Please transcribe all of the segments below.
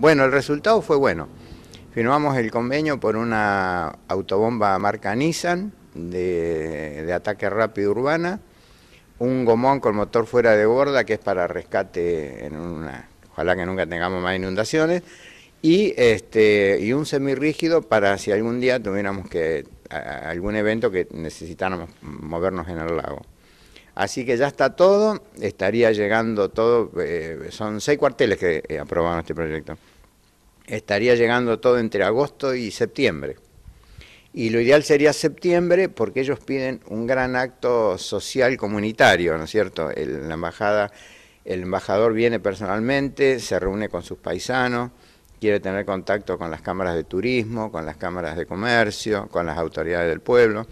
Bueno, el resultado fue bueno. Firmamos el convenio por una autobomba marca Nissan de, ataque rápido urbana, un gomón con motor fuera de borda que es para rescate en una, ojalá que nunca tengamos más inundaciones, y, este, y un semirrígido para si algún día tuviéramos que algún evento que necesitáramos movernos en el lago. Así que ya está todo, estaría llegando todo, eh, son seis cuarteles que eh, aprobaron este proyecto, estaría llegando todo entre agosto y septiembre. Y lo ideal sería septiembre porque ellos piden un gran acto social comunitario, ¿no es cierto? la embajada, el embajador viene personalmente, se reúne con sus paisanos, quiere tener contacto con las cámaras de turismo, con las cámaras de comercio, con las autoridades del pueblo.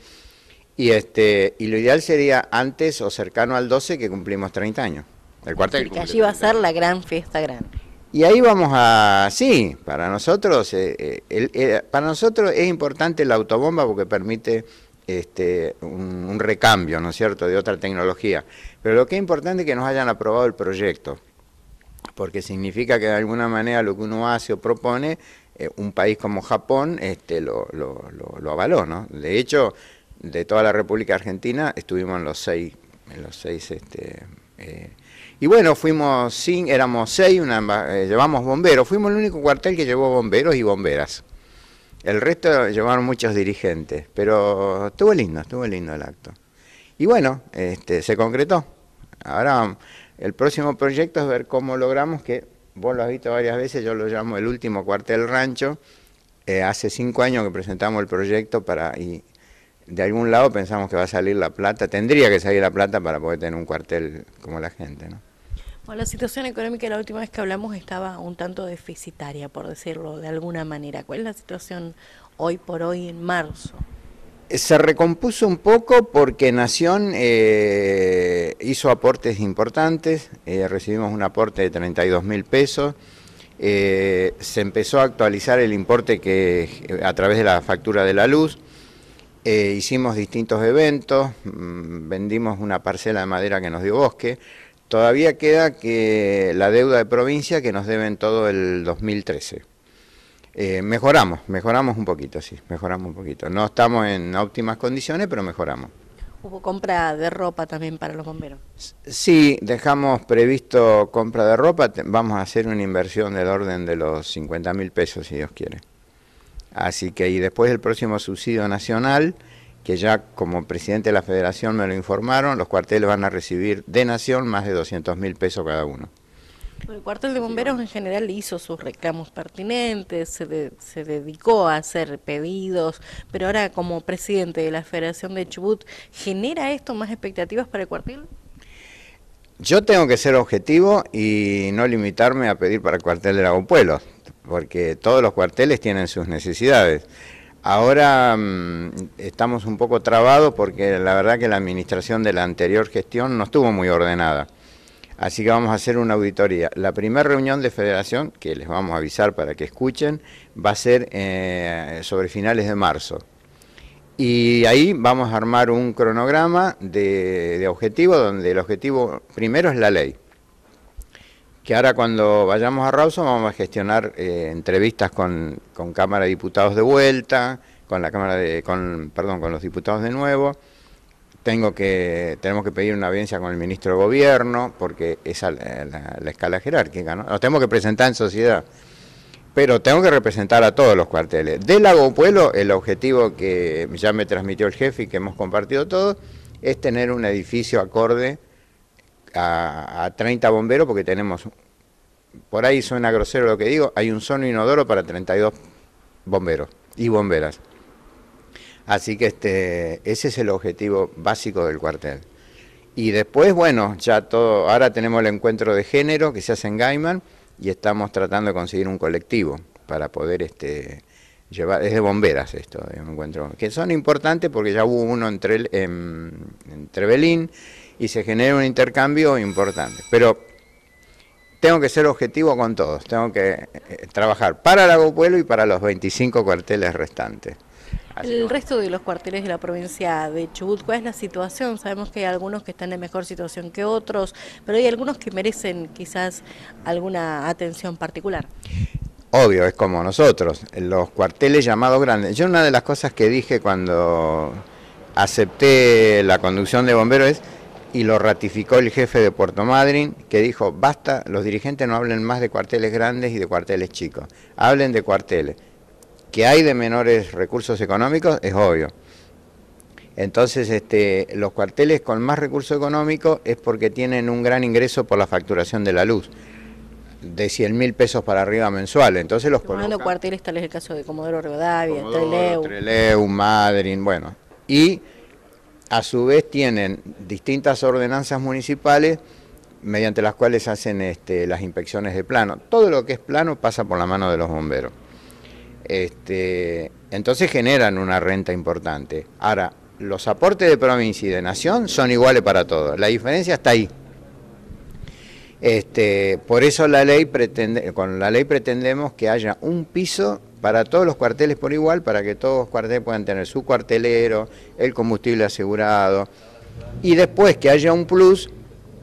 Y, este, y lo ideal sería antes o cercano al 12 que cumplimos 30 años. El cuartel. Que allí va a ser la gran fiesta grande. Y ahí vamos a, sí, para nosotros, eh, eh, eh, para nosotros es importante la autobomba porque permite este, un, recambio, ¿no es cierto?, de otra tecnología. Pero lo que es importante es que nos hayan aprobado el proyecto, porque significa que de alguna manera lo que uno hace o propone, un país como Japón este, lo, lo, lo, lo avaló, ¿no? De hecho, de toda la República Argentina, estuvimos en los seis, en los seis, este, eh, y bueno, fuimos sin, éramos seis, una, eh, llevamos bomberos, fuimos el único cuartel que llevó bomberos y bomberas. El resto llevaron muchos dirigentes, pero estuvo lindo, estuvo lindo el acto. Y bueno, este, se concretó. Ahora el próximo proyecto es ver cómo logramos que, vos lo has visto varias veces, yo lo llamo el último cuartel rancho. Eh, hace cinco años que presentamos el proyecto para y de algún lado pensamos que va a salir la plata, tendría que salir la plata para poder tener un cuartel como la gente, ¿no? Bueno, la situación económica la última vez que hablamos estaba un tanto deficitaria, por decirlo de alguna manera. ¿Cuál es la situación hoy por hoy en marzo? Se recompuso un poco porque Nación eh, hizo aportes importantes, eh, recibimos un aporte de 32 mil pesos, eh, se empezó a actualizar el importe que a través de la factura de la luz, eh, hicimos distintos eventos, mm, vendimos una parcela de madera que nos dio bosque. Todavía queda que la deuda de provincia que nos deben todo el 2013. Eh, mejoramos, mejoramos un poquito, sí, mejoramos un poquito. No estamos en óptimas condiciones, pero mejoramos. ¿Hubo compra de ropa también para los bomberos? Sí, dejamos previsto compra de ropa, vamos a hacer una inversión del orden de los 50 mil pesos, si Dios quiere. Así que y después del próximo subsidio nacional, que ya como presidente de la federación me lo informaron, los cuarteles van a recibir de nación más de 200 mil pesos cada uno. El cuartel de bomberos en general hizo sus reclamos pertinentes, se, se, dedicó a hacer pedidos, pero ahora como presidente de la Federación de Chubut, ¿genera esto más expectativas para el cuartel? Yo tengo que ser objetivo y no limitarme a pedir para el cuartel de Pueblo, porque todos los cuarteles tienen sus necesidades. Ahora mm, estamos un poco trabados porque la verdad que la administración de la anterior gestión no estuvo muy ordenada. Así que vamos a hacer una auditoría. La primera reunión de federación, que les vamos a avisar para que escuchen, va a ser eh, sobre finales de marzo. Y ahí vamos a armar un cronograma de, de objetivo, donde el objetivo primero es la ley que ahora cuando vayamos a Rawson vamos a gestionar eh, entrevistas con, Cámara de Diputados de vuelta, con la Cámara de, con, perdón, con los diputados de nuevo. Tengo que, tenemos que pedir una audiencia con el ministro de Gobierno, porque esa es la, escala jerárquica, ¿no? Nos tenemos que presentar en sociedad pero tengo que representar a todos los cuarteles. De Lago Pueblo, el objetivo que ya me transmitió el jefe y que hemos compartido todos, es tener un edificio acorde a, 30 bomberos, porque tenemos, por ahí suena grosero lo que digo, hay un solo inodoro para 32 bomberos y bomberas. Así que este, ese es el objetivo básico del cuartel. Y después, bueno, ya todo, ahora tenemos el encuentro de género que se hace en Gaiman, y estamos tratando de conseguir un colectivo para poder este, llevar, es de bomberas esto, encuentro, que son importantes porque ya hubo uno entre, en, Trevelín y se genera un intercambio importante. Pero tengo que ser objetivo con todos, tengo que eh, trabajar para Lago Pueblo y para los 25 cuarteles restantes. el resto de los cuarteles de la provincia de Chubut, ¿cuál es la situación? Sabemos que hay algunos que están en mejor situación que otros, pero hay algunos que merecen quizás alguna atención particular. Obvio, es como nosotros, los cuarteles llamados grandes. Yo una de las cosas que dije cuando acepté la conducción de bomberos es y lo ratificó el jefe de Puerto Madryn, que dijo, basta, los dirigentes no hablen más de cuarteles grandes y de cuarteles chicos, hablen de cuarteles. Que hay de menores recursos económicos es obvio. Entonces, este, los cuarteles con más recursos económicos es porque tienen un gran ingreso por la facturación de la luz de 100 mil pesos para arriba mensual. Entonces los cuarteles, tal es el caso de Comodoro Rivadavia, Comodoro, Madryn, bueno. Y a su vez tienen distintas ordenanzas municipales mediante las cuales hacen este, las inspecciones de plano. Todo lo que es plano pasa por la mano de los bomberos. Este, entonces generan una renta importante. Ahora, los aportes de provincia y de nación son iguales para todos. La diferencia está ahí. Este, por eso la ley pretende, con la ley pretendemos que haya un piso para todos los cuarteles por igual, para que todos los cuarteles puedan tener su cuartelero, el combustible asegurado, y después que haya un plus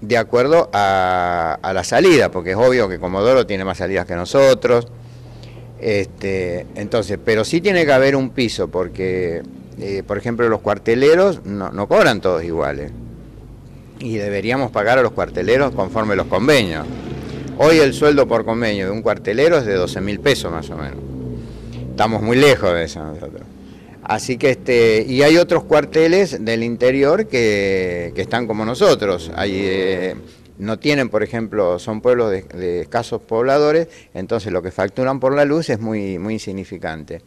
de acuerdo a, la salida, porque es obvio que Comodoro tiene más salidas que nosotros, este, entonces, pero sí tiene que haber un piso, porque, eh, por ejemplo, los cuarteleros no, no cobran todos iguales, y deberíamos pagar a los cuarteleros conforme los convenios. Hoy el sueldo por convenio de un cuartelero es de 12 mil pesos más o menos estamos muy lejos de eso nosotros. Así que este, y hay otros cuarteles del interior que, están como nosotros. ahí eh, no tienen, por ejemplo, son pueblos de, de, escasos pobladores, entonces lo que facturan por la luz es muy, muy insignificante.